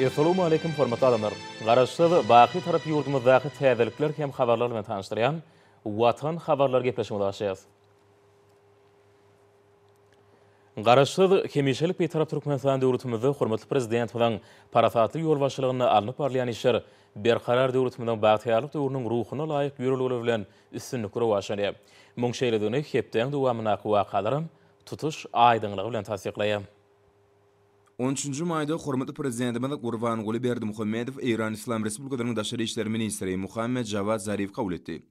E, assalamu alaykum hormatly adamlar. Garaşda we baqi taraf ýurdumyz daky täzelikler hem habarlar bilen tanıştyran watan habarlar gepleşmeli başlaýar. Garaşda kemişelik we taraf Türkmenistan döwletimizde hormatlı prezident bilen parafatly ýol başlygyny alyp barlayan işler bir karar döwletimizden baýtyarlyk döwrüniň ruhyna laýyk ýörelgeler bilen üstünlik gurawşan ýa. Mongşeýlerde hem täň döwamyna gowa galaryn tutuş aýdyňlygy bilen tasdiqlaýar. 13-nji maýda hormatly prezidentimiz Gurban Goly berdi Muhammedow Iran Islam Respublikasynyň daşary işleri ministri Muhammed Javad Zarif gaýul etdi.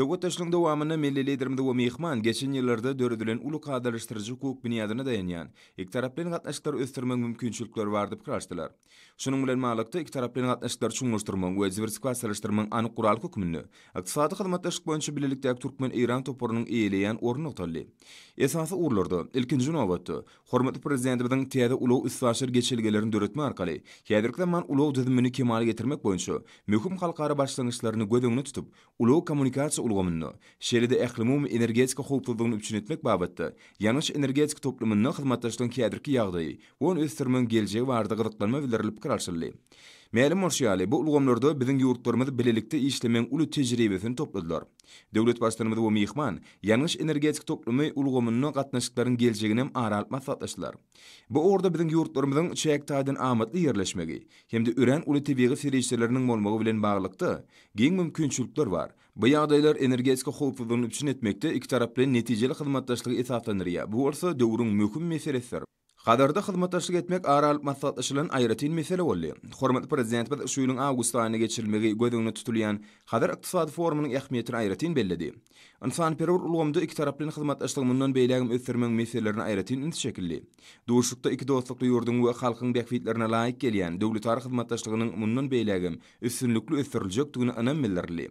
Tögötüşlüň dowamyny milli liderimdi we mehman geçen ýyllarda döredilen uly gadalaşdyryjy hukuk binýadyna daýanýan. Iki tarapdan gatnaşyklar ösdürmek mümkinçilikler bar diýip garaşdylar. Şunun bilen maglukda iki tarapdan gatnaşyklary üçin ösdürmek we diversifikasiýalaşdyrmak any guraly hukumyny. Ykdysady hyzmatdaşlyk boýunça bilelikde Türkmen Iran toparynyň eýleýän ornuny tutdy. Esasy urlardy. Ilkinji nobatda hormatly prezidentimiziň täze uly ýetgişler geçilgelerini döretme arkaly, käderkde men uly düzümini kemal getirmek boýunça möhüm halkara başlangyçlaryny gödüňni tutup, uly kommunikasiýa bulgamyny, şeride ählimum energetika howpsuzlygyny üçin etmek babatda, ýanyş energetik toplumyny hyzmatdaşlygyň käderki ýagdaýy, onuň östürmegiň geljegi barada gyzykdanma bildirilip kararşyldy. Mäli Morşiali bu ulgamlarda bizim ýurtlarymyzda bilelikde işlemen uly tejribesini topladylar. Devlet başçylarymyz we mehman ýanyş energetik toplumy ulgamyny gatnaşyklaryň geljegini altma satlaştılar. Bu orda biziň ýurtlarymyzyň çäk taýdan amatly ýerleşmegi hem-de ören uly tebigi ferişçileriniň bilen baglykda giň mümkinçilikler bar. Bu ýagdaýlar energetika howpsuzlygyny üçin etmekde iki taraply netijeli hyzmatdaşlygy esaplanýar. Bu bolsa döwrüň möhüm meselesidir. Qadarda xidmatdaşlyk etmek aral maslahatlaşylan ayratin mesele boldy. Hormatly prezident bu şuýlun awgust aýyna geçirilmegi gözüňde tutulýan Qadar iqtisady forumynyň ähmiýetini ayratin bellidi. Insan perwer ulgamda iki tarapli hizmet açlygymyndan beýlegim ösdürmäň meselelerini aýratyn indi şekilli. Duşlukda iki dostlukly ýurdun we halkyň bekwitlerine laýyk gelýän döwlet tarihi hizmet açlygynyň umundan beýlegim üstünlikli ösdürüljek tügini anam millerli.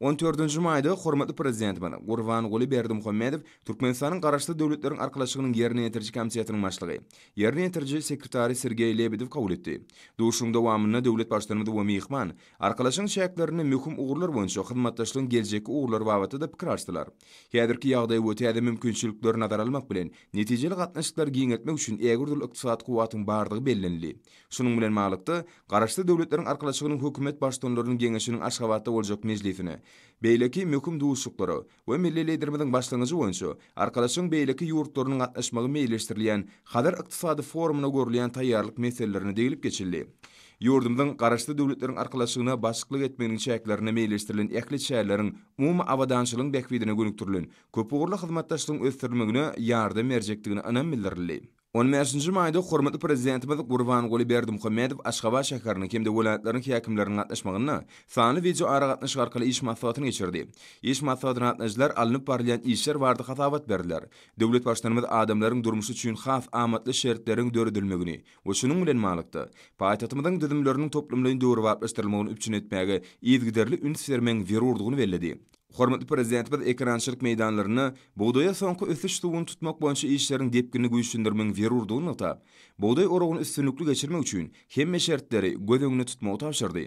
14-nji maýda hormatly prezident bana Gurban Guly Berdi Muhammedow Türkmenistanyň garaşly döwletleriň arkalaşygynyň ýerine ýetirji komissiýasynyň başlygy. Ýerine ýetirji sekretary Sergey Lebedew kabul etdi. Döwüşüň dowamyna döwlet başlygynyň we mehman arkalaşygynyň şäkillerini möhüm ugurlar boýunça hyzmatdaşlygyň açlygynyň geljekki ugurlar babatda pikir gatnaşdylar. Häzirki ýagdaýda bu täze mümkinçilikleri nazar almak bilen netijeli gatnaşyklar giňetmek üçin eger dil ykdysat guwatyň bardygy bellenli. Şunun bilen maglumatda garaşdy döwletleriň arkalaşygynyň hökümet başlanyşlarynyň geňeşiniň aşgabatda boljak mejlisini, beýleki mümkin duýuşluklary we milli liderimiň başlanyşy boýunça arkalaşyň beýleki ýurtlarynyň gatnaşmagy meýilleşdirilýän Hazar ykdysady forumyna görülýän taýýarlyk meselelerini degilip geçildi. Yurdumdan garaşlı döwletleriň arkalaşygyna başçylyk etmegini şäklerini meýilleşdirilen ähli şäherleriň umumy awadançylygyny bäkwidine gönükdirilen köp ugurly hyzmatdaşlygyny ösdürmegine ýardam anam bildirildi. 15-nji maýda hormatly prezidentimiz Gurban Goly Berdim Muhammedow Aşgabat şäherini hem-de welaýetleriň häkimleriniň gatnaşmagyny sanly video ara gatnaşyk arkaly iş maslahatyny geçirdi. Iş maslahat ratnajlar alınıp barylan işler wagt hatawat berdiler. Döwlet başlanymyz adamlaryň durmuşy üçin haf amatly şertleriň döredilmegini we şunun bilen maglumatdy. Paýtatymyň düzümleriniň toplumlaryň döwrüp atlaşdyrylmagyny üçin etmäge ýetgiderli ünsermäň berurdygyny Hormatly prezident bir ekranşyrk meydanlaryny buğdaýa soňky ösüş suwuny tutmak boýunça işleriň depgini güýçlendirmek zerurdy nota. Buğdaý orogyny üstünlikli geçirmek üçin hemme şertleri göz öňüne tutmak taýşyrdy.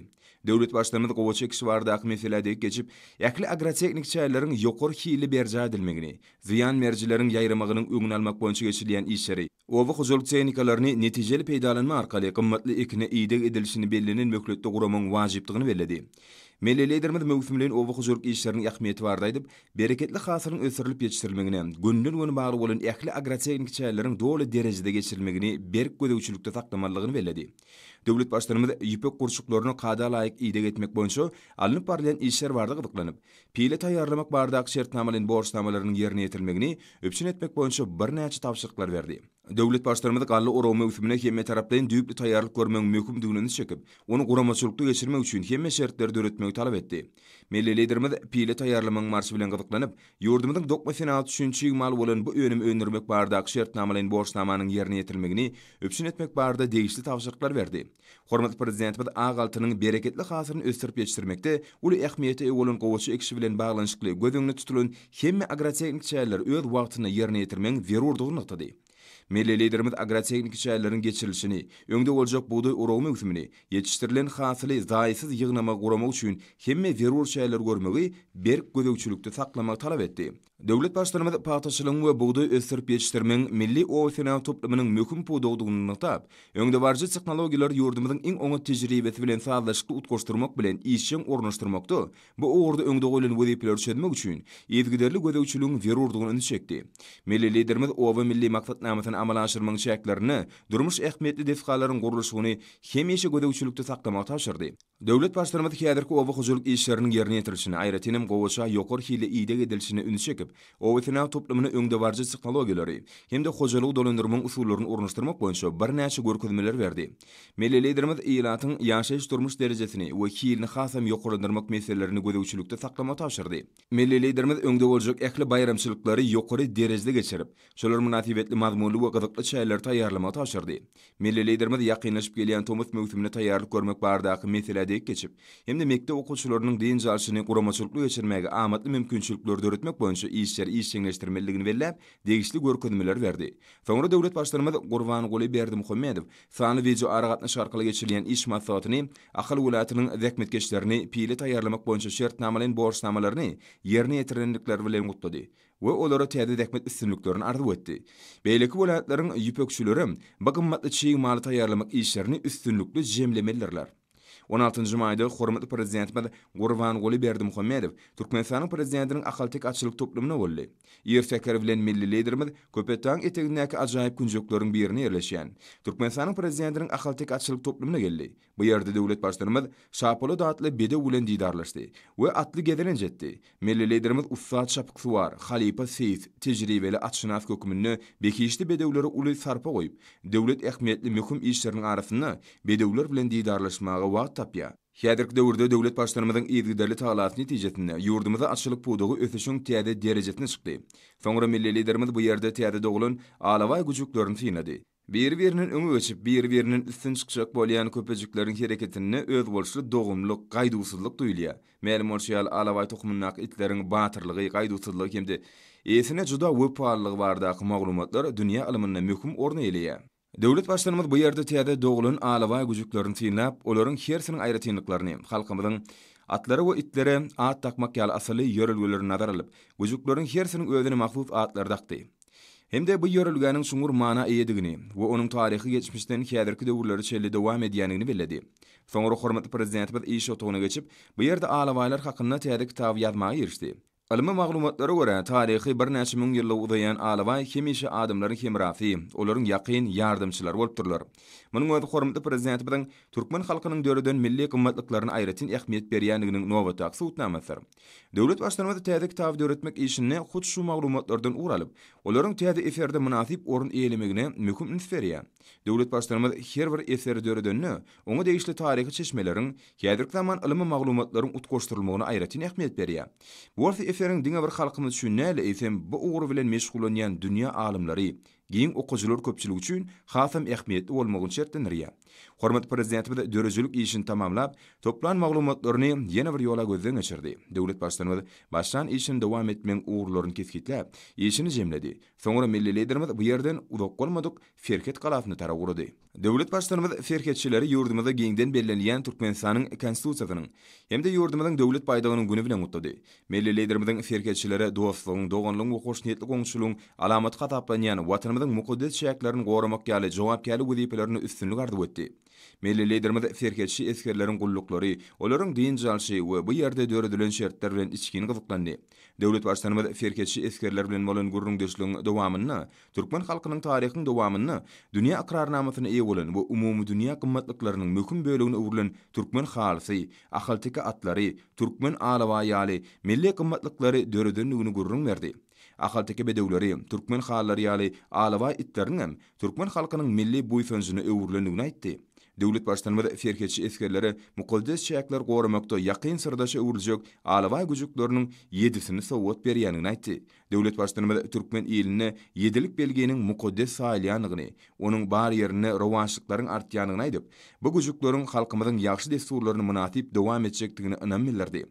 Döwlet başlanmady gowa çekiş bardaky mesele diýip geçip, ýakly agroteknik çaýlaryň ýokary hili berja edilmegini, ziyan merjileriň ýaýramagynyň öňüne almak boýunça geçirilýän işleri, owa huzur tehnikalaryny netijeli peýdalanma arkaly gymmatly ekine iýdeg edilşini bellenin möhletde guramyň wajiplygyny berledi. Meleleydermiz mövsümlerin owa huzurluk işlerinin ähmiýeti bar diýip, bereketli hasyrynyň ösürilip ýetirilmegine, gündelik we bagly bolan ähli agrotexnik çäýlärin dowlu derejede geçirilmegine berk gödäwçilikde taqdymallygyny bellädi. Döwlet başlanymyz ýüpek gurçuklaryny kada laýyk ýede etmek boýunça alynyp barlan işler bardy gyklanyp, pile taýýarlamak bardy aksiýetnamalaryň borçnamalaryny ýerine ýetirmegini öpçün etmek boýunça bir näçe tapşyryklar berdi. Döwlet başlanymyz gally oromy üsümine hemme tarapdan düýpli taýýarlyk görmek mümkin düýnüni çekip, onu guramaçylykda geçirmek üçin hemme şertleri döretmegi talap etdi. Milli liderimiz pile taýýarlamak marşy bilen gyklanyp, ýurdumyň dokma final 3-nji ýygmal bolan bu önüm öndürmek bardy aksiýetnamalaryň borçnamanyň ýerine ýetirmegini öpçün etmek bardy degişli tapşyryklar berdi. Hormat prezident bu ağaltyning bereketli hasyryny ösdirip geçirmekde uly ähmiýeti ýolun gowuşy ekşi bilen baglanyşykly gödüňni tutulun hemme agrotehnik çäýler öz wagtyny ýerine ýetirmek zerurdygyny nutdy. Milli liderimiz agrotehnik çäýlerini geçirilşini, öňde boljak buğday urawymy üçin ýetiştirilen hasyly zaýysyz ýygnama goramak üçin hemme zerur çäýler görmegi berk gödüwçülükde saklamak talap etdi. Döwlet başlanmady paýtaşylygyň we buğdy ösürip ýetişdirmeň milli owsyna toplamynyň möhüm pudawdygyny natap. Öňde barjy technologiýalar ýurdumyň iň öňe tejribesi bilen saýlaşykly utgurşdyrmak bilen işiň ornaşdyrmakdy. Bu owurda öňde goýulan wezipler çözmek üçin ýetgiderli gödäwçiligiň berurdygyny üni Milli liderimiz owa milli maksatnamasyny amala aşyrmak şertlerini, durmuş ähmiýetli defgalaryň gurulşygyny hem ýeşe gödäwçilikde saklamak taşyrdy. Döwlet başlanmady häzirki owa hujuryk işleriniň ýerine ýetirilşini, aýratynym gowşa ýokur hili ýide gedilşini üni edip, o wekina toplumyny öňde barjy technologiýalary hem-de hojalyk dolandyrmanyň usullaryny ornaşdyrmak boýunça bir näçe görkezmeler berdi. Milli liderimiz ýylatyň ýaşaýyş durmuş derejesini we kiýilini hasam ýokurlandyrmak meselelerini gözegçilikde saklama taşyrdy. Milli liderimiz öňde boljak ähli bayramçylyklary ýokary derejede geçirip, şolary münasibetli mazmunly we gyzykly çäýler taýýarlama taşyrdy. Milli liderimiz ýakynlaşyp gelýän tomus mögsümini taýýarlyk görmek bardaky meselede geçip, hem-de mekde okuwçylarynyň diýen jalşyny guramaçylykly geçirmäge amatly mümkinçilikler döretmek boýunça işçer iş çeşitlendirmeligini belläp degişli görkünmeler berdi. Soňra döwlet başlanmad Gurban Guly berdi Muhammedow. Sany video aragatna şarkyla geçilýän iş maslahatyny ahal welatynyň zekmet geçlerini pile taýarlamak boýunça şert namalyň borç namalaryny ýerine ýetirendikleri bilen gutlady. We olara täze zekmet üstünlüklerini arzu etdi. Beýleki welatlaryň ýüpekçüleri bagymmatly çyg maly taýarlamak işlerini üstünlüklü jemlemelerler. 16-njy maýda hormatly prezidentimiz Gurban Goly berdi Muhammedow Türkmenistanyň prezidentiniň ahaltyk açylyk toplumyna boldy. Ýer Fekir bilen milli liderimiz Köpetan etegindäki ajaýyp günjekleriň birini ýerleşýän. Türkmenistanyň prezidentiniň ahaltyk açylyk toplumyna geldi. Bu ýerde döwlet başlanymyz Şapoly daatly bede bilen diýdarlaşdy we atly gezelen jetdi. Milli liderimiz Ussat Şapyk Suwar, Halipa Seyit tejribeli açynaf kökümünü bekişli bedewlere uly sarpa goýup, döwlet ähmiýetli möhüm işleriniň arasyna bedewler bilen diýdarlaşmagy wagt tapya. Hedirik dövrde devlet başlarımızın iyidigderli talatini ticetini yurdumuza açılıq buğduğu ötüşün tiyade derecetini çıktı. Sonra milli liderimiz bu yerdə tiyade doğulun alavay gucuklarını finadi. Bir verinin öngü geçip bir verinin üstün çıkacak bolyan köpeciklerin hareketini öz bolşlu doğumluk, gaydusuzluk duyulya. Melim orçiyal alavay tokumunnak itlerin batırlığı, gaydusuzluk hemdi. Esine cuda vöpallığı vardak maglumatlar dünya alımına mühüm orna eyleye. Döwlet başlanymyz bu ýerde täze doğulun alawa güjüklerini tinlap, olaryň hersiniň aýratynlyklaryny, halkymyzyň atlary we itleri at takmak ýaly asly ýörülgeleri nazar alyp, güjüklerin hersiniň özüni mahfuz atlardakdy. Hemde bu ýörelgäniň şuňur mana eýedigini we onuň taryhy geçmişden häzirki döwürlere çelli dowam edýänini bildirdi. Soňra hormatly prezidentimiz iş ogyna geçip, bu ýerde alawaýlar hakynda täze kitap ýazmagy ýerişdi. Alma maglumatlara görä taryhy bir näçe müň ýyllar uzaýan alawa hemişe adamlaryň hemrafy, olaryň ýaqyn ýardymçylary bolup Munun ýa-da hormatly prezident türkmen halkynyň döredän milli gymmatlyklaryny aýratyn ähmiýet berýänligini nowa taýsy utnamasyr. Döwlet başlanmady täzek taw döretmek işini hut şu maglumatlardan uralyp, olaryň täze eferde munasip orun eýlemegine mökim insferiýa. Döwlet başlanmady her bir eferi döredänni, oňa degişli taryhy çeşmeleriň häzirki zaman ilmi maglumatlaryň utgoşdurylmagyny aýratyn ähmiýet berýär. Bu wagt eferiň diňe bir halkymyz şu näle bu ugru bilen meşgulanýan dünýä alimleri, кейін оқу жылыр көпчілік үшін хафым әхметті олмағын шерттін рия. Hormat prezidenti bilen dörejilik işini tamamlap, toplan maglumatlaryny ýene bir ýola gözden geçirdi. Döwlet başlygy başlan işini dowam etmen uğurlaryny kesgitlep, işini jemledi. Soňra milli liderimiz bu ýerden uzak bolmadyk, Ferket tara taragurdy. Döwlet başlygy Ferketçileri ýurdumyza gengden bellenýän Türkmenistanyň konstitusiýasynyň hem de ýurdumyň döwlet baýdagynyň güni bilen gutlady. Milli lideriň Ferketçilere dowamlylyk, dogonlyk we hoşniyetli goňşulyk alamaty gatap bilen ýany mukaddes şäherlerini gorumak ýaly jogapkärlik wezipelerini etdi. Milli liderimiz Ferketçi eskerlerin qullukları, onların din jalşı və bu yerdə dördülən şərtlər bilan içkin qızıqlandı. Dövlət başçılarımız Ferketçi eskerlər bilen molan gurrun döşlüyün davamını, Türkmen xalqının tarixin davamını, dünya iqrarnamasını iyi bolan və umumi dünya qimmatlıqlarının mühim bölüyünü övrülən Türkmen xalisi, axaltika atları, Türkmen alavayali, yali, milli qimmatlıqları dördünün gurrun verdi. Ahalteke bedewleri Türkmen xalari yali alawa itleriň türkmen halkynyň milli buýfunsyny öwürlenigini aýtdy. Döwlet başlanma we ferketçi eskerleri Muqaddes şäherler gowrmakda ýakyn sirdaşa öwürjek alawa güjüklörüniň ýedisini sowat berýänini aýtdy. Döwlet başlanma türkmen 7 ýedilik belgeniň Muqaddes saýlanygyny, onuň bar ýerini rowançlyklaryň artýanygyny aýdyp, bu güjüklörüniň halkymyzyň ýagşy desturlaryny munatyp dowam etjekdigini inanmylardy.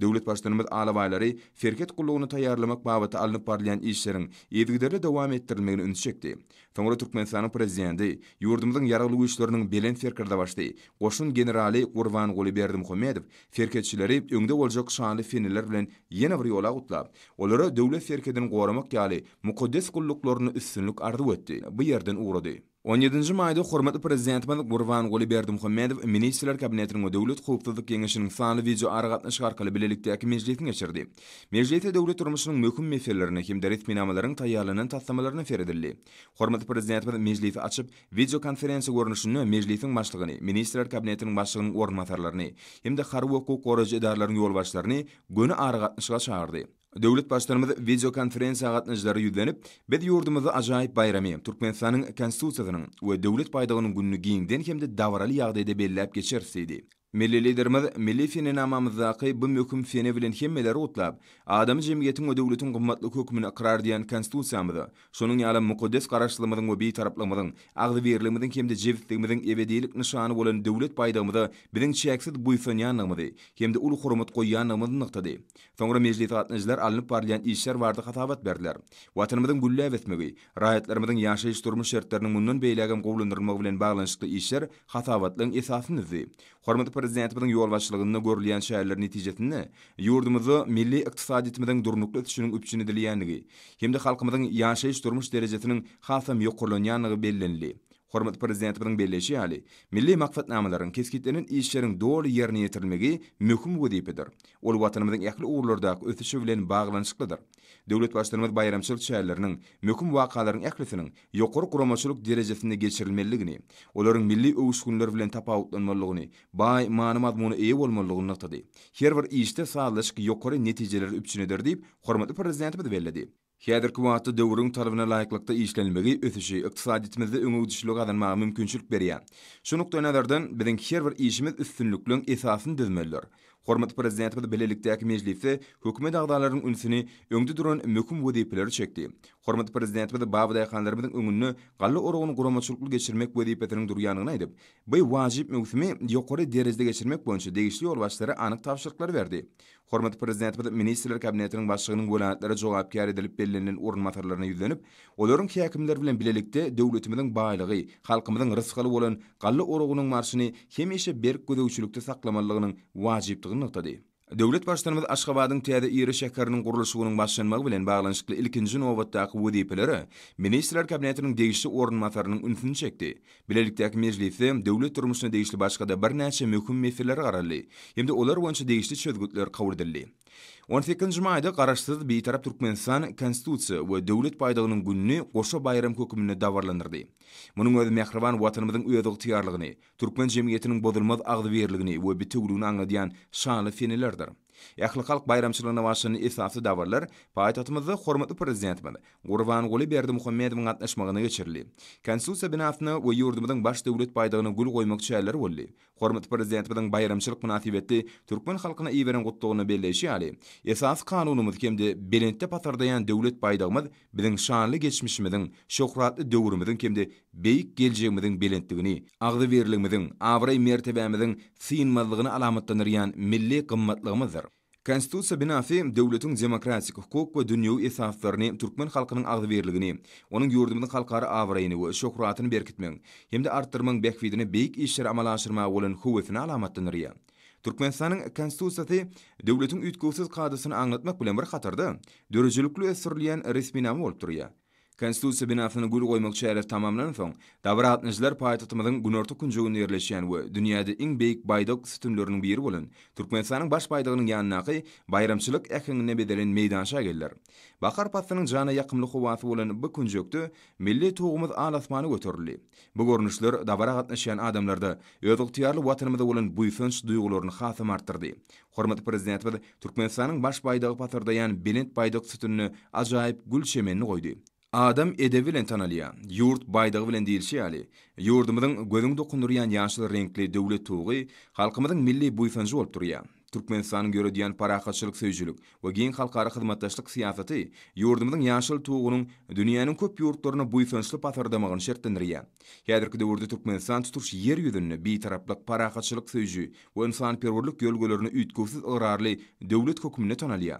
Döwlet başçylarymyz alawaýlary ferket gullugyny taýýarlamak babaty alınıp barlayan işleriň ýedigileri dowam etdirilmegini üns çekdi. Soňra Türkmenistanyň prezidenti ýurdumyň ýaraglyk güýçleriniň belen ferkerde başdy. Goşun generali Gurban berdim Muhammedow ferketçileri öňde boljak şanly feniler bilen ýene bir ýola gutlap, olary döwlet ferkedini gorumak ýaly mukaddes gulluklaryny üstünlik arzuw etdi. Bu ýerden 17-nji maýda hormatly prezidentimiz Gurban Gulyberdi Muhammedow Ministrler Kabinetiniň döwlet hukuklaryk kengeşiniň sanly wejo aragatna şarkyly bilelikde ýa-da meclisi geçirdi. Meclisde döwlet durmuşynyň möhüm meselelerini hem derit minamalaryny taýýarlanan taýdamalaryny feredildi. Hormatly prezidentimiz meclisi açyp video konferensiýa görnüşini meclisiň başlygyny, Ministrler Kabinetiniň başlygynyň orunmatarlaryny hem-de har hukuk gorajy edarlaryny ýol başlaryny göni aragatnaşga çağırdy. Döwlet başlarymyz video konferensiýa gatnaşdyrary ýüzlenip, biz ýurdumyzy ajaýyp bayramy, Türkmenistanyň konstitusiýasynyň we döwlet baýdagynyň gününi giňden hemde dawraly ýagdaýda belläp geçersiýdi. Milli liderimiz milli fene namamızda bu mökum fene bilen kemmeler utlap, adam cemiyetin o devletin qummatlı kökümün akrar diyan konstitusiyamızı, sonun yala mukuddes qarashlamadın o biyi taraplamadın, verlimidin verilimizin kemde cevizlikimizin ebedilik nishanı bolan döwlet paydamıza bizin çiaksid buysan yanlamadı, kemde ulu xorumat qoy yanlamadın nıqtadı. Sonra mecli taatnacilar alınıp parlayan işler vardı qatavat berdiler. Vatanımızın gülle etmegi, rayetlerimizin yaşay durmuş yaşay mundan yaşay yaşay yaşay yaşay yaşay yaşay yaşay Hormat prezidenti bilen ýol başlygyny görýän şäherler netijetini, ýurdumyzy milli ykdysady etmeden durnukly etişiniň üpçini dilýändigi, hemde halkymyzyň ýaşaýyş durmuş derejesiniň hasam ýokurlanýandygy bellendi. Hormat prezidenti bilen belleşi ýaly, milli maqsat namalaryň keskitlenen işleriň dogry ýerine ýetirilmegi möhüm wadypdyr. Ol watanymyzyň ähli uwrulardaky ötüşi bilen baglanyşyklydyr. Döwlet başlygynyň bayramçylyk şäherleriniň möhüm wakalaryň ählisiniň ýokary guramaçylyk derejesine geçirilmelligini, olaryň milli öwüş günler bilen tapawutlanmalygyny, baý maany mazmuny eýe bolmalygyny nazarda Her bir işde sağlamlyk ýokary netijeler üpçünedir diýip hormatly prezidenti bellädi. Hederki wagtda döwrüň tarabyna laýyklykda işlenmegi ötüşi ykdysadyýetimizde öňüňdüşlük gazanmagy mümkinçilik berýär. Şu nukdaýy nazardan biziň her bir işimiz üstünlükliň esasyny düzmelidir. Hormat prezidenti bilen birlikdäki mejlisde hökümet agdalarynyň ünsini öňde duran möhüm vodipileri çekdi. Hormat prezidenti bilen baýy daýhanlarymyzyň öňünü gallı urugyny guramaçylykly geçirmek wezipetiniň durýanyny aýdyp, bu wajip möhümi ýokary derejede geçirmek boýunça degişli ýol anyk tapşyrykly berdi. Hormat Prezident, hormat Ministrler Kabinetiniň başlygynyň goňatlara jogapkarydyr. Pelleniň urunmatarlaryna ýüzlenip, oňuň ki häkimler bilen bilelikde döwletimiziň baýlygy, halkymyzyň rysgaly bolan gally urugynyň marshyny hem eşip berk güdöwçülikte saklamallygynyň wajipdygyny nygtady. Döwlet başlygyny Aşgabatyň täze ýere şäkeriniň gurulşygynyň başlanmagy bilen bagly ilkinji nowatdaky wadiýpleri Ministrler Kabinetiniň degişli orunmatarynyň ünsini çekdi. Bilelikdäki mejlisi döwlet durmuşyna degişli başga da birnäçe möhüm meselelere garaly. Hemde olar boýunça degişli çözgütler kabul edildi. 18 maýda garaşdyr bir taraf Türkmenistan konstitusiýa we döwlet paýdagynyň gününi goşa bayram kökümine dawarlandyrdy. Munyň özü mehriban watanymyzyň uýadyg tiýarlygyny, türkmen jemgyýetiniň bodulmaz agdy berligini we bitigini aňladýan şanly fenelerdir. Ýa-ni halk bayramçylygyna başlanýan ýetnäsi dowrlar paýtatymyzda hormatly prezidentimiz Gurban Guly Berdi Muhammedowyň gatnaşmagyna geçirildi. Konstitusiýa binasyna we ýurdumyzyň baş döwlet paýdagyna gül goýmak çäleri boldy. Hormatly prezidentimiziň bayramçylyk münasibetli türkmen halkyna iň berän gutlugyny belläşi ýaly. Esas kanunymyz kimdi? Belentde patardaýan döwlet paýdagymyz, biziň şanly geçmişimiziň, şöhratly döwrümiziň beyik gelceğimizin belentligini, ağdı verlimizin, avray mertebemizin sinmazlığını alamatlandıran milli qımmatlığımızdır. Konstitusiýa binafi döwletiň demokratik hukuk we dünýä esaslaryny türkmen halkynyň agdy berligini, onuň ýurdumyň halkary awrayny we şöhratyny berkitmek, hemde artdyrmak bekwidini beýik işleri amala aşyrmak bolan howetini alamatdyr. Türkmenistanyň konstitusiýasy döwletiň üýtgüsiz gadasyny anlatmak bilen bir hatarda, döwrejilikli esirlen resmi bolup durýar. Konstitusiýa binasyny gul goýmak çäler tamamlanan soň, dabra atnyşlar paýtatymyň günorta künjügini ýerleşýän we dünýäde iň beýik baýdak sütunlarynyň biri bolan Türkmenistanyň baş baýdagynyň ýanynaky bayramçylyk ähliňine bedelen meýdanşa gelýär. Bakar pasynyň jana ýakymly howasy bolan bu künjükde milli tuğumyz alasmany göterildi. Bu görnüşler dabra atnyşýan adamlarda öz tiýarly watanymyzda bolan buýfunç duýgularyny hasam artdyrdy. Hormatly prezident Türkmenistanyň baş baýdagy patyrdaýan bilint baýdak sütunyny ajaýyp gül çemenini goýdy. Adam edebi bilen tanalýan, ýurt baýdagy bilen diýilse ýaly. ýurdymyň göräng döqün ýaşyl reňkli döwlet togu, halkymyň milli buýfançy bolup durýar. Türkmenstanyň görä diýen paraqaççylyk söýjülük we giň halkara hyzmatdaşlyk syýasaty ýurdymyň ýaşyl toguňyň dünýäniň köp ýurtlaryna buýfançly patardy magyny şertlendirýär. Häzirki döwürde Türkmenistan tutuş ýer bir beitaraplyk paraqaççylyk söýjü we insan perwerlik ýolgöllerini üýtgewsiz ığrarly döwlet hökmünatyna ali.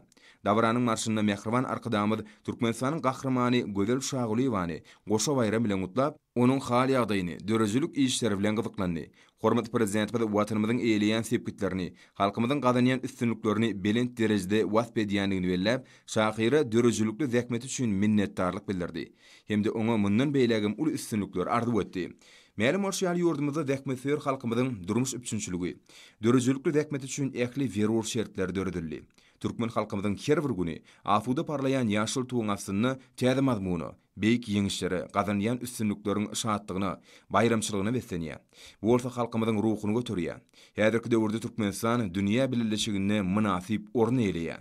Davranyň marşında Mehriban arkadaşymyz Türkmenistanın gahrymany Gözel Şagulyewany Goşa bayramy bilen gutlap, onun hal ýagdaýyny, döreçülük işleri bilen gyzyklandy. Hormatly prezident we watanymyzyň eýleýän sepgitlerini, halkymyzyň gadanyan üstünliklerini belen derejede wasp edýändigini bellep, şahyra döreçülükli zähmeti üçin minnetdarlyk bildirdi. Hemde oňa mundan beýlegim ul üstünlikler arzuw etdi. Mälim orşyal yurdumyzda dekmetör halkymyzyň durmuş üçünçüligi, döreçülükli zähmeti üçin ähli verur şertler döredildi. Türkmen halkymyzyň her bir güni afuda parlayan ýaşyl tuwagasyny täze mazmuny, beýik ýeňişleri, gazanyň üstünlikleriň şahatlygyny, bayramçylygyny beslenýär. Bu bolsa halkymyzyň ruhuny göterýär. Häzirki döwürde Türkmenistan dünýä bilenleşigine münasip orun eýleýär.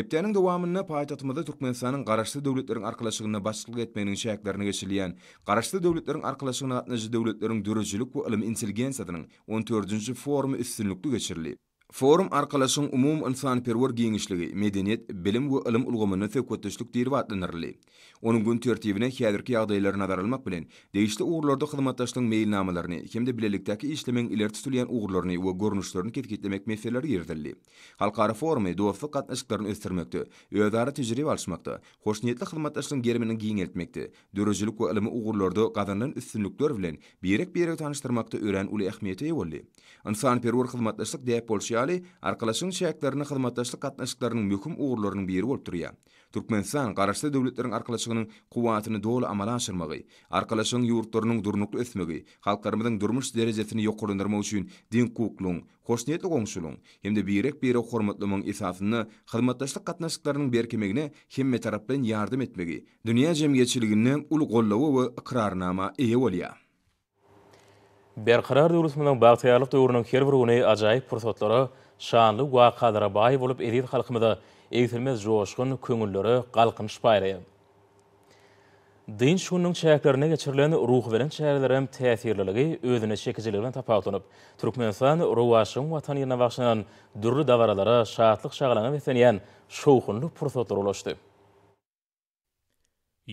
Hepdeniň dowamyny paýtatmada Türkmenistanyň garaşly döwletleriň arkalaşygyna başçylyk etmeniň şäherlerini geçilýän garaşly döwletleriň arkalaşygyna gatnaşyjy döwletleriň döwürçilik we ilim intelligensiýasynyň 14-nji forumy üstünlikli geçirilýär. Forum arkalaşın umum insan perwer giňişligi, medeniýet, bilim we ilim ulgamyny täkwetdişlik diýip atlanyrly. Onuň gün tertibine häzirki ýagdaýlar nazar almak bilen, degişli ugurlarda hyzmatdaşlygyň meýilnamalaryny, kimde bilelikdäki işlemeň ileri tutulýan ugurlaryny we görnüşlerini ketgitlemek meseleleri ýerdirildi. Halkara forumy dowlat gatnaşyklaryny ösdürmekde, ýöredäri tejribe alşmakda, hoşnietli hyzmatdaşlygyň germiniň giňeltmekde, döwürjilik we ilimi ugurlarda gazanyň üstünlükleri bilen birek-birek tanıştırmakda ören uly ähmiýete ýetdi. Insan perwer hyzmatdaşlyk diýip bolsa potensiali arkalaşyň şäklerini hyzmatdaşlyk gatnaşyklarynyň möhüm ugurlarynyň biri bolup durýar. Türkmenistan garaşda döwletleriň arkalaşygynyň dolu doly amala aşyrmagy, arkalaşygyň ýurtlarynyň durnukly ösmegi, halklarymyzyň durmuş derejesini ýokurlandyrmak üçin din hukuklugyň, hoşnetli goňşuluk, hemde birek birek hormatlamagyň esasyny hyzmatdaşlyk gatnaşyklarynyň berkemegine hemme tarap bilen ýardam etmegi, dünýä jemgyýetçiliginiň uly gollawy we ikrarnama ýa Berqarar döwletimiň bagtyarlyk döwrüniň her bir güni ajaýyp pursatlara, şanly wakalara baý bolup edil halkymyzda eýtilmez joşgun köngüllere galkynç paýraýy. Din şunun çäklerine geçirilen ruh veren çäklerim täsirliligi özüne şekilleren tapawtunup, türkmen san ruwaşyň watanyna wagşanan durru dawralara şahatlyk şaglanyp etilen şowhunly pursatlar ulaşdy.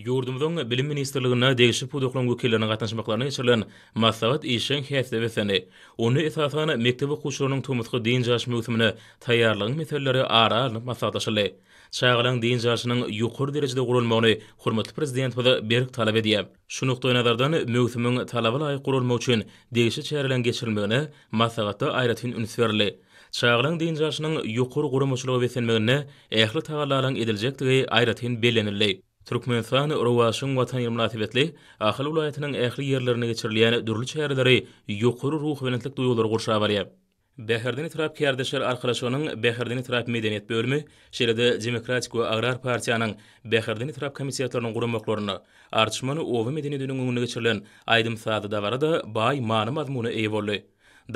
Yurdumdan Bilim Ministerliğine degişi puduklan gökelerine qatnaşmaqlarına geçirilen Masavat Eşen Hiyatda Sene. onu esasana mektebi kuşurunun tumutku din jaşmi usumini tayarlığın meselleri ara alınıp masavatlaşırlı. Çağılan din jaşının yukur derecede qurulmağını Hürmetli Prezident Pada Berk talab ediyem. Şu noktayı nazardan mevthumun talabı layık qurulma uçun degişi geçirilmeğine ayratin ünüs verili. Çağılan din yukur qurulmaçuluğu vesanmeğine ehli tağallarlan edilecek ayratin Türkmenistan Rowaşın watan ýerlerini ähli welaýetiniň ähli ýerlerine geçirilýän dürli çäherleri ýokary ruh we netlik duýgular gurşap alýar. Bäherden itirap kärdeşler arkalaşygynyň Bäherden itirap medeniýet bölümü, şeýlede Demokratik we Agrar partiýanyň Bäherden itirap komissiýalarynyň gurulmaklaryna artyşmany Ovi medeniýet döwrüne geçirilen aýdym sady da barada baý maany mazmuny eýewoldy.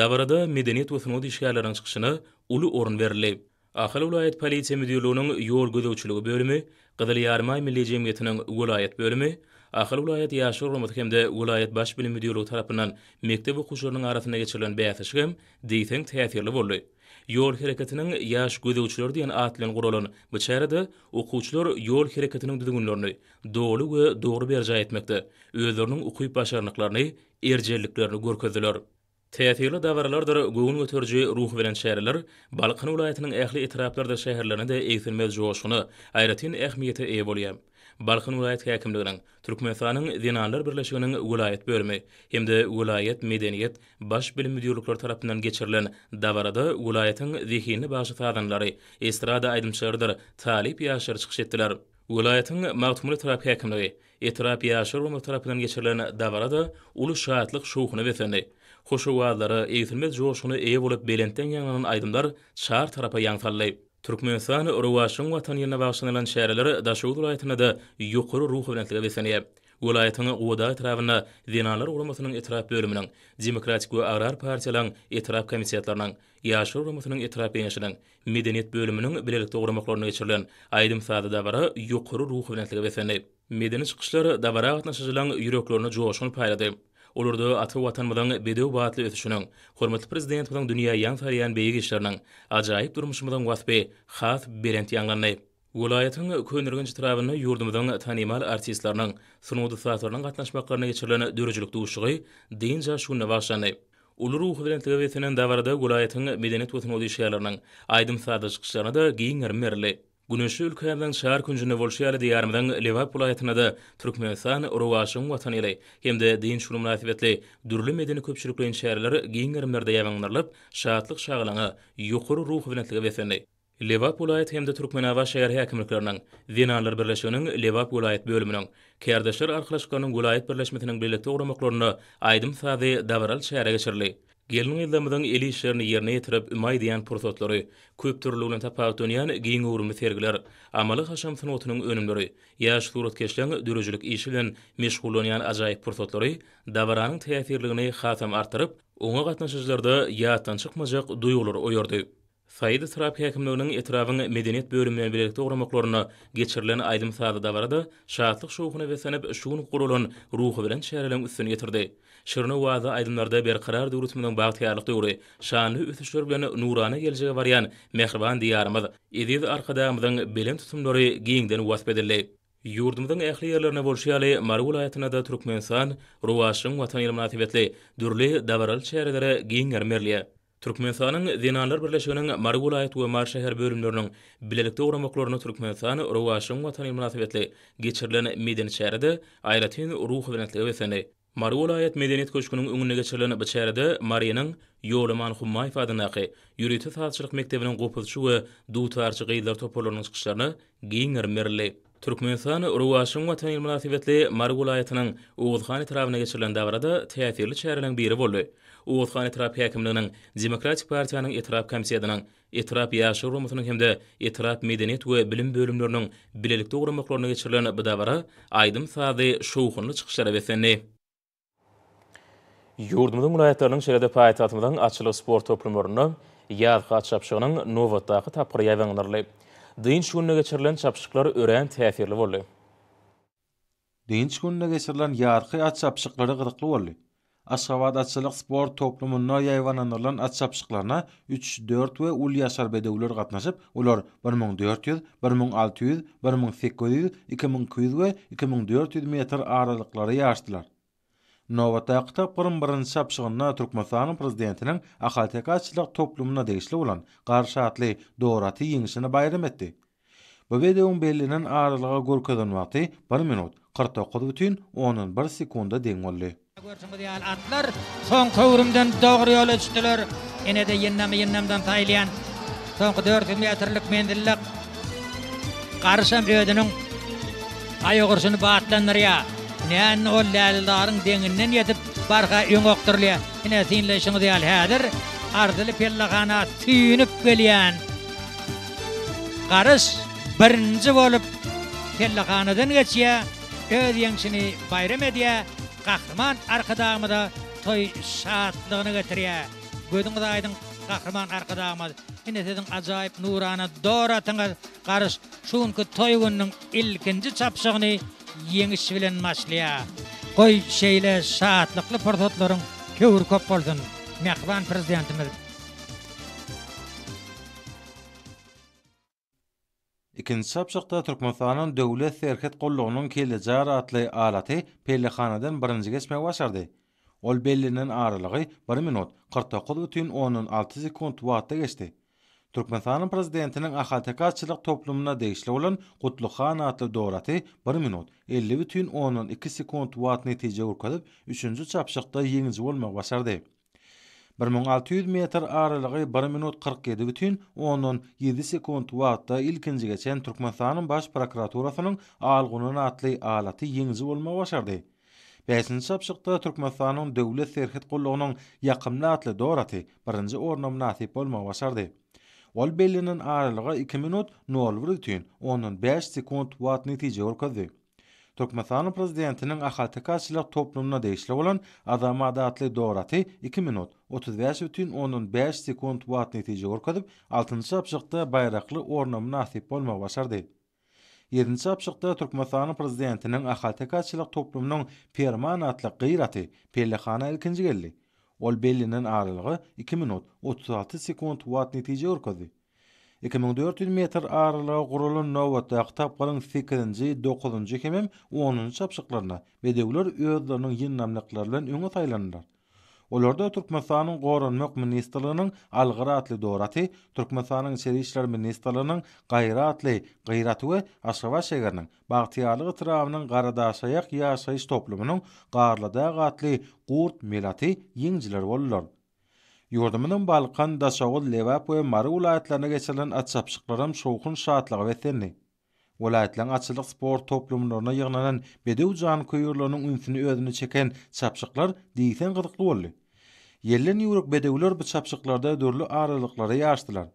Dawrada medeniýet we sunud işgärlerini çykşyny uly oryn berilip, Ahal Ulaayet Paliitse Müdiyoloonun yor gudu uçilogu bölümü, Qızıl Yarmay Milli Cemiyetinin Ulayat bölümü, Aqıl Ulayat Yaşı Rumut hem de Ulayat Başbili Müdürlüğü tarafından Mektib Uqusurlarının arasında geçirilen beyaz ışıgım, tehtirli teyatirli Yol hirakatinin yaş gudu uçlar diyan atlin gurolun bichayrada uku uçlar yol hirakatinin dudungunlarini doolu gwe doogru berjaya etmekte, uedlarinin ukuyip basharnaklarini ercelliklarini gorkuzdilar. Teýatly dowrlardyr gowun götürji ruh bilen şäherler, Balqan welaýatynyň ähli etraplarda şäherlerini de eýsinmez jogşuny, aýratyn ähmiýeti e bolýar. Balqan welaýat häkimliginiň Türkmenistanyň Dinanlar Birleşiginiň welaýat bölümi hemde de welaýat medeniýet baş bilim müdirlikleri tarapyndan geçirilen dowrada welaýatyň zehini başy taýdanlary, estrada aýdymçylarydyr, talip ýaşyr çykyş etdiler. Welaýatyň maglumly tarapy häkimligi etrapy ýaşyr we maglumly tarapyndan geçirilen dowrada uly şahatlyk şowuny Hoşuwalara eýtilmez joşuny eýe bolup belenten ýanynyň aýdymlar şahar tarapa ýangtarlaýy. Türkmenistan urwaşyň watan ýerine bagşylanan şäherleri daşaw dolaýatyna da ýokary ruh bilenlige wesenýä. Golaýatyň uwda etrafyna zinalar urumasynyň etraf bölüminiň, demokratik we agrar partiýalaryň etraf komissiýalarynyň, ýaşyl urumasynyň etraf ýaşylanyň, medeniýet bölüminiň bilelik dogramaklaryna geçirilen aýdym sady davara bar, ruhu ruh bilenlige wesenýä. Medeniýet davara da bar, hatda ýüreklerini joşgun Olurdu atı vatanmadan bedew batlı ötüşünün, hormatly prezident mudan dünya yan fariyan beyi gişlerinin, acayip durmuş mudan vatbe, xat berent yanganlayıp. Golayatın köynürgün çıtıravını tanimal artistlarının, sunudu sahtorlarının atlaşmaklarına geçirilini dörücülük duşuqü, deyinca şu nevaşanlayı. Ulur uqü vren tlgü vren tlgü vren tlgü vren tlgü vren tlgü vren Güneşi ülkeyemden şahar küncünü bolşiyali diyarmadan Levap bulayetina da Türkmenistan Uruvashin vatan ilay. Hem de deyin şunum nativetli, dürlü medeni köpçülükleyin şaarilari giyin gyrimlerde yavanlarlip, şaatlik şaalana yukur ruhu vinatlik vifenli. Levap bulayet hem de Türkmen ava şaar hea kimliklarinin, birleşiyonun Levap bulayet bölümünün, kardashir arkadaşlar arkadaşlar arkadaşlar arkadaşlar arkadaşlar arkadaşlar arkadaşlar Gelin ýyldamyň eli şerini ýerine ýetirip, ümay diýen prototlary köp türli ulanyp tapar dünýäni giň öwrümi tergiler, amaly haşam synowatynyň önümleri, ýaş gurut keşleň dürüjlik işi bilen meşgullanýan ajaýyp prototlary dawranyň täsirligini hasam artyryp, oňa gatnaşyjylarda ýatdan çykmajak duýgular oýardy. Faýda terapiýa hakymlygynyň etrawyny medeniýet bölümleri bilen birlikde ogramaklaryna geçirilen aýdym sazy dawarda şahatlyk şowuny we senep şuwun gurulun ruhy bilen şäherleň üstüne ýetirdi. Şirnu wada aýdymlarda ber karar durutmynyň bagtyarlygy ýöre, şany ötüşler bilen nurana geljegi barýan mehriban diýarymyz. ediz arkada amdan belen tutumlary giňden wasbedeli. Yurdumyň ähli ýerlerine bolşyaly Marwul aýatyna da Turkmenistan Ruwaşyň watan ýerine täbetli, dürli dawral şäherlere giň gärmerli. Türkmenistanyň Dinanlar Birleşigini Marwul aýaty we Mar şäher bölümleriniň bilelikde uramaklaryny Türkmenistan Ruwaşyň watan ýerine täbetli geçirilen meden şäherde aýratyny ruhy bilen Marwolayat medeniyet köşkünün öňüne geçirilen bir çäredi Mariýanyň Ýolman Hummay fadanaqy ýüriti täsirçilik mekdebiniň gopulçy we duýtarçy gyýlar toplanýan çykyşlaryny giňer merli türkmenistan urwaşyň we täniň münasibetli Marwolayatynyň Oğuzxan etrafyna geçirilen dawrada täsirli çäreleriň biri boldy. Oğuzxan etrafy häkimliginiň Demokratik partiýanyň etraf komissiýasynyň etraf ýaşyl urumynyň hemde etraf medeniýet we bilim bölümleriniň bilelikde ugrunmaklaryna geçirilen bir dawra aýdym sazy şowhunly çykyşlara Yurdumdun günayetlerinin şeride payet atımdan açılı spor toplumorunu yadga çapşıgının novot dağı tapırı yavanlarlı. Dinç gününe geçirilen çapşıkları öreğen teafirli vallı. Dinç gününe geçirilen yadga at çapşıkları gıdıklı vallı. Aşkavad açılıq spor toplumunna yayvananırlan atçapşıklarına 3-4 ve ul yaşar bedi ular qatnaşıp, ular 1400, 1600, 1800, 2200 ve 2400 metr aralıkları yaştılar. Nowatakta pırın birin şapşığına Türkmenistanın prezidentinin ahalteqaçlıq toplumuna değişli olan qarşatlı doğratı yingisini bayram etdi. Bu videonun bellinin arılığa gorkadan vaqti 1 minut 49 bütün 10-nun 1 sekonda deng boldi. Atlar son qovrumdan doğru yola çıxdılar. Ene de yennami yennamdan taylayan son 4 metrlik mendillik qarşam ödünün ayoqursunu batlandırıya. Nen o lalilarin denginden yetip barga yung okturli Hine sinle shun ziyal hadir Ardili pellakana tüyünüp gülyen Qarish birinci volip Pellakana dün Öz bayram ediya, Qahraman arkadağımı Toy shatlıgını getiriyya Gözün gudaydın Qahraman arkadağımı Hine sizin acayip nurana doğratın Qarish Shunki toy toy toy toy yeniş bilen maşlıya. Goý şeýle şatlyklı portatlaryň köwür köp boldun. Mehman prezidentimiz. Ikinji sapçaqda Türkmenistanyň döwlet serhet gollugynyň kelejek atly alaty Pellehanadan birinji gesme başardy. Ol bellinin aralığı 1 minut 49 ötün 10-nyň 6 sekund wagtda geçdi. Türkmenistanyň prezidentiniň ahaltekaçylyk toplumyna degişli bolan Gutluhan atly dowraty 1 minut 50.10 sekund wagt netije gurkalyp 3-nji çapşykda ýeňiji bolmagy başardy. 1600 metr aralygy 1 minut 47 10-7 sekund wagtda ilkinji geçen Türkmenistanyň baş prokuraturasynyň algynyň atly alaty ýeňiji bolmagy başardy. Bäsin çapşykda Türkmenistanyň döwlet serhet gollugynyň ýakymly atly dowraty 1-nji ornamyna sahip başardy. Ol bellinin aralığı 2 minut 0 bir 10 onun 5 sekund vat netice orkadı. Turkmasanı prezidentinin ahalte karşılık toplumuna değişli olan adama adatlı doğratı 2 minut 35 ütün, onun 5 sekund vat netice orkadı, altıncı apşıkta bayraklı ornamı nasip olma başardı. 7-nji apşykda Türkmenistan prezidentiniň ahalte kaçylyk toplumynyň permanentlik gyraty Pellehana ilkinji geldi. Ol bellinin aralığı 2 minut 36 sekund wat netije 2400 metr aralığı gurulun novata aqtap qalın 9-njy kemem 10-njy çapşıqlaryna bedewler öýdlerini ýynnamlyklardan öňe taýlanýar. Olarda Türkmenistan'ın Gorun Mök Ministerliğinin Algıra dorati, doğratı, Türkmenistan'ın Çeri İşler Ministerliğinin Gayra atlı gayratı ve Aşrava Şegar'nın Bağtiyarlığı Tıravının Garadaşayak Yaşayış Toplumunun Garladağ Gurt Melati Yenciler Vallar. Yurdumunun Balkan, Daşağul, Levap ve Marı Ulayetlerine geçirilen atçapşıklarım şokun şahatlığı vettirini. Olaýatlaň açylyk sport toplumlaryna ýygnanan bedew jan köýürlüniň ünsini ödünü çeken çapşyklar diýsen gyrykly bolýar. Yerlen yuruk bedewler bu çapşıklarda dörlü aralıklara yaşdılar.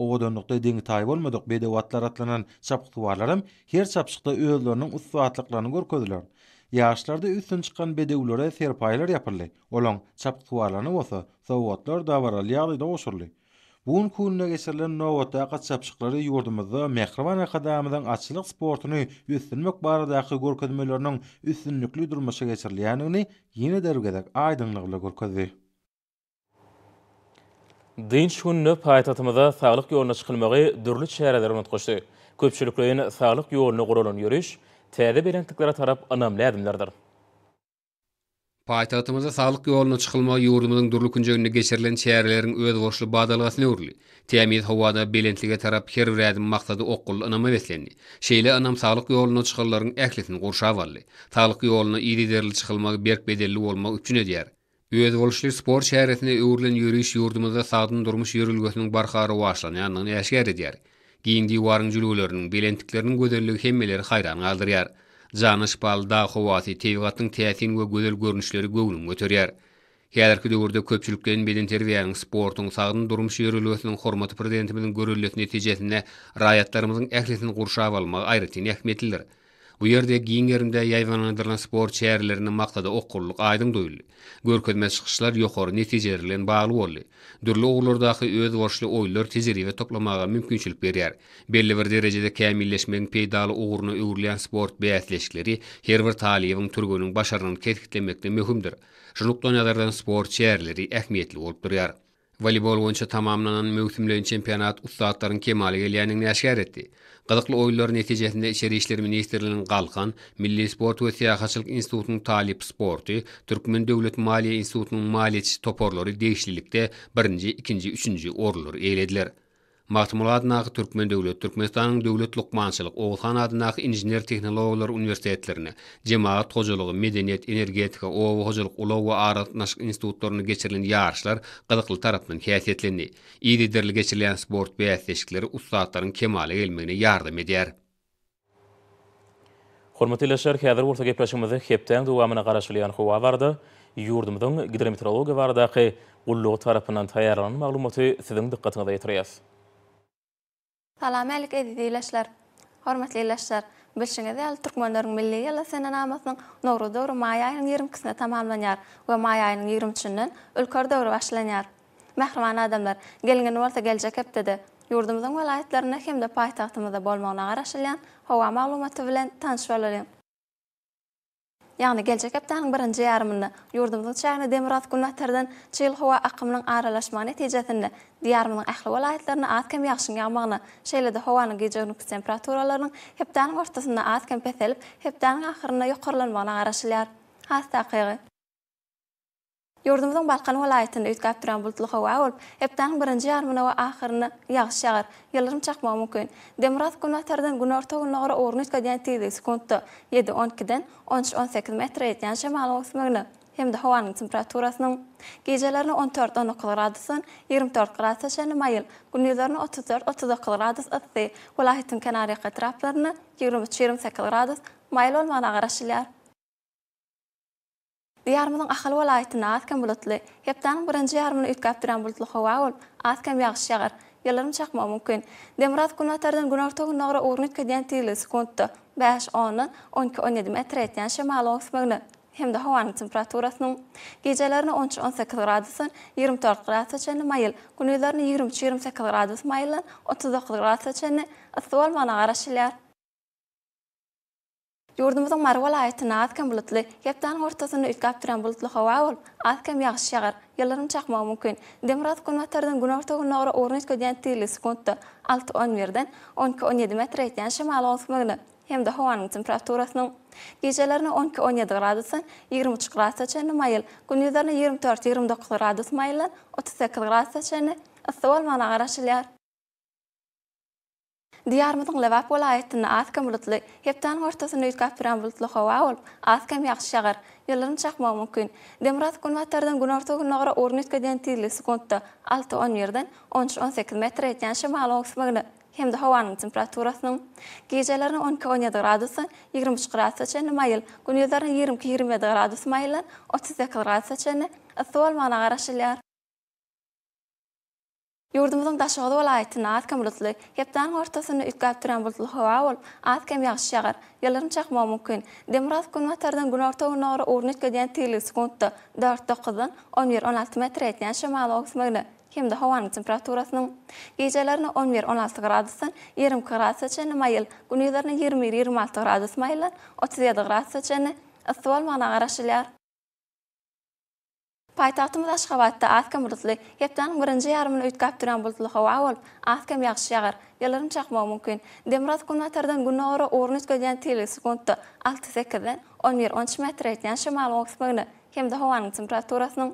O wadanlıkda deňi taý bolmadyk bedewatlar atlanan çapq her her çapşıkda öýlerini usfatlyklaryny görkezdiler. Yaşlarda üstün çıkan bedewlere serpaýlar ýapyldy. Olaň çapq tuwarlaryny wosa, sowatlar da wara ýaly dowşurly. Buň kunyna geçilen nowata gat çapşıklary ýurdumyzda mehriban akademiýadan açylyk sportyny üstünmek barada haýy görkezmelerini üstünlikli durmuşa geçirilýänini ýene-de rügedek görkezdi. Dinç hünnö paytatımıda sağlık yoluna çıkılmağı dürlü çeyreler unutkoştu. Köpçülüklüğün sağlık yoğunu kurulun yürüyüş, tere belentiklere tarap anamlı adımlardır. Paytatımıza sağlık yoğuna çıkılmağı yoğurdumuzun dürlü künce önüne geçirilen çeyrelerin öz borçlu bağdalgasını uğurlu. Tiyamiz hovada belentlige tarap her vredin maksadı okkullu anama beslenli. Şeyle anam sağlık yoluna çıkılmağı yoğuna çıkılmağı yoğuna çıkılmağı yoğuna çıkılmağı yoğuna çıkılmağı yoğuna çıkılmağı Öz boluşly sport şäheretine öwrülen ýöriş ýurdumyza sagdyn durmuş ýörülgesiniň barhary waşlan, ýa-ni ýaşgar edýär. Giýindi ýuwaryň jülüwleriniň belentikleriniň gödelligi hemmeleri haýran galdyryar. Janyş bal da howaty tewgatyn täsin we gödel görnüşleri göwnüm göterýär. Häzirki döwürde köpçülikden beden terbiýanyň sportyň sagdyn durmuş ýörülgesiniň hormaty prezidentimiziň görelletnä netijesinde raýatlarymyzyň ählisini gurşap almak aýrytyn ähmetlidir. Bu yerde giňerimde ýaýwanlandyrylan sport çäherlerini maqtada okurluk aýdym duýuldy. Görkezme çykyşlar ýokary netijeler bilen bagly boldy. Dürli oglardaky öz başly oýlar we toplamaga mümkinçilik berýär. Belli bir derejede kämilleşmegi peýdaly ugruny öwürleýän sport beýatleşikleri her bir taýlygyň türgünüň başarynyň tetiklemekde möhümdir. Şunukdan ýerden sport çäherleri ähmiýetli bolup durýar. Voleybol tamamlanan mövsümlüň çempionat ustatlaryň kemaly gelýändigini näşgär etdi. Qızıqlı oylar neticesinde İçerişleri İşleri Ministerliğinin Qalqan, Milli Sport ve Siyahatçılık İnstitutunun Talip Sportu, Türkmen Devlet Maliye İnstitutunun maliyetçi toporları değişlilikte birinci, ikinci, üçüncü orulur eylediler. Matmuladnaqı Türkmen dövlet Türkmenistanın dövlet lukmançılıq Oğulhan adnaqı İnjiner Teknologiyalar Universitetlerini, Cemaat Hoculuğu, Medeniyet, Energetika, Oğul Hoculuq, Ulau ve Aratnaşık İnstitutlarını geçirilen yağışlar qıdıqlı tarafından kəsiyyətlini, iyi dedirli geçirilen sport ve etleşikleri ustaatların kemale elmini yardım edir. Hormatly ilə şər, hədər vurta gəpəşimizdə dowamyna garaşylýan howa xuva vardı, yurdumdun qidrimitrologi siziň Salam aleyk edizi ilaçlar, hormatli ilaçlar. Bilşiniz el Türkmenlerin milli yalla sene namasının noru doğru maya ayının 20 kısına tamamlanyar ve maya ayının 20 çününün ülkör doğru başlanyar. Mehriman adamlar, gelingin olsa gelecek hep dedi. Yurdumuzun velayetlerine hem de payitahtımıza bolmağına araşilyan hova malumatı bilen tanış Yani gelecek haftanın birinci yarımını yurdumuzun çayını demirat günnatırdan çil hova akımının aralaşma neticesinde diyarımının ahli velayetlerine az kem yakşın yağmağına şeyle de hovanın gecevnik temperaturalarının heptanın ortasında az kem pethelip heptanın ahırına yukarılanmağına araşılar. Hasta kıyığı. Yurdumuzun Balkan vilayetinde ütgäp duran bulutlu hawa bolup, hepdan birinji yarmyna we ahirini ýagşy şagyr. Ýyllarym çakma mümkin. Demirat günatlardan gün ortagyna gara owrun ýetgän 7-12-den 13-18 metre ýetýän şemal ösmegini. Hem de hawanyň temperaturasynyň gejelerini 14-19 gradus, 24 gradus şäne maýyl, günüzlerini 34-39 gradus etdi. Vilayetin kenary gatraplaryny 23-28 gradus maýyl bolmagyna Yarmının axal vilayatyna azkam bulutly, hepden birinji yarmyny ütkäp duran bulutly howa bol, azkam ýagşy ýagyr, ýalarym çakmaw mümkin. Demirat gün atardan gün orta gün nagra ornyk kedýän tiýle sekundda 5 onu 12-17 metr etýän şemal ogsmagyny hem de havanın temperaturasını gecelerini 13-18 gradus, 24 gradısı çenli mayıl, günüllerini 23-28 gradus mayılın 39 gradısı çenli ıslı olmanı Yurdumuzun marwala aytyna atkan bulutly, hepdan ortasyny ýetgäp duran bulutly hawa bol. Atkan ýagşy şagyr, ýyllaryň çakma mümkin. Demirat orta gunorta gunora orunç köýen tiýlis kontda 6-10 werden 12-17 metre ýetýän şimal ýolmagyny hem de hawanyň temperaturasynyň gejelerini 12-17 gradusa, 23 gradusa çäne mail, gündizlerini 24-29 gradus mailan, 38 gradusa çäne, ýa-da Diýarmyň Lewap welaýatyny Azkam bulutly, hepden ortasyny ýetgäp biren bulutly howa bol. Azkam ýagşy şäher, ýyllaryň çakmagy mümkin. Demirat gün wagtlardan gün orta gün nagra ornetke diýen tirli sekundda 6-10 ýerden 13-18 metr etýän şemal ogsmagyny hemde howanyň temperaturasynyň gejelerini 12-17 gradusy, 23 gradusy çen maýyl, gün ýerlerini 20-20 gradus maýyl, 30 gradusy çen. Assol mana garaşlar. Yurdumuzun daşoğlu olayetini azkem ulusli, hepdan ortasını ütgap türen bulutlu hova ol, azkem yaxşı yağır, yalırım çakma mümkün. Demiraz gün matardan gün orta gün oru urnit gödiyen tiyli sekundu, 4-9'dan 11-16 metre etniyen şemalı oksumaylı. Hemde hovan temperaturasının gecelerini 11-16 gradusun, 20 gradus açını mayıl, 20-20 21-26 gradus mayıl, 37 gradus açını, ıslı Paýtagtymyz Aşgabatda atka murdly, hepden birinji yarmyny ýetgäp duran bolsa hawa awal, atka ýaşy ýagyr, ýalaryn çakmak mümkin. Demirat gunatardan gunara ornyt gelen tele sekundda 6 sekundan 11 10 metr etnä şimal oksmagyny hem de hawa temperaturasynyň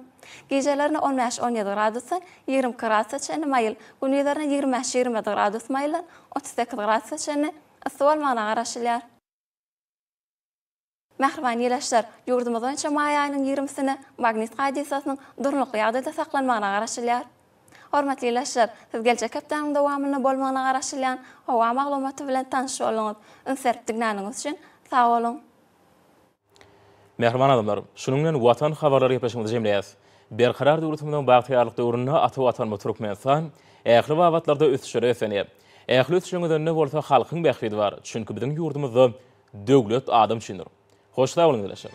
gejelerini 15-17 gradus, 20 gradus çene mail, gunyderini 20-20 gradus mailan 30 gradus çene, aswal maňa Mahrwan yelashlar yurdumuzun chamaayanyň 20-sini magnet qadysasynyň durnuq ýagdaýda saklanmagyna garaşylýar. Hormatly yelashlar, siz gelçe kapitanyň dowamyny bolmagyna garaşylýan howa maglumaty bilen tanış bolýarsyňyz. Inser tygnanyňyz üçin sag boluň. Mahrwan adamlar, şunun bilen watan habarlary ýapyşmagy jemleýäs. Berkarar döwletimiň bagtyarlykda urunyna aty watan mutrukmansan, ähli wagtlarda ösüşleri öfeni. Ähli ösüşüňden näme bolsa halkyň bäxtidi bar, çünki biziň ýurdumyzda döwlet adam çynyr. خوش راوړم درشه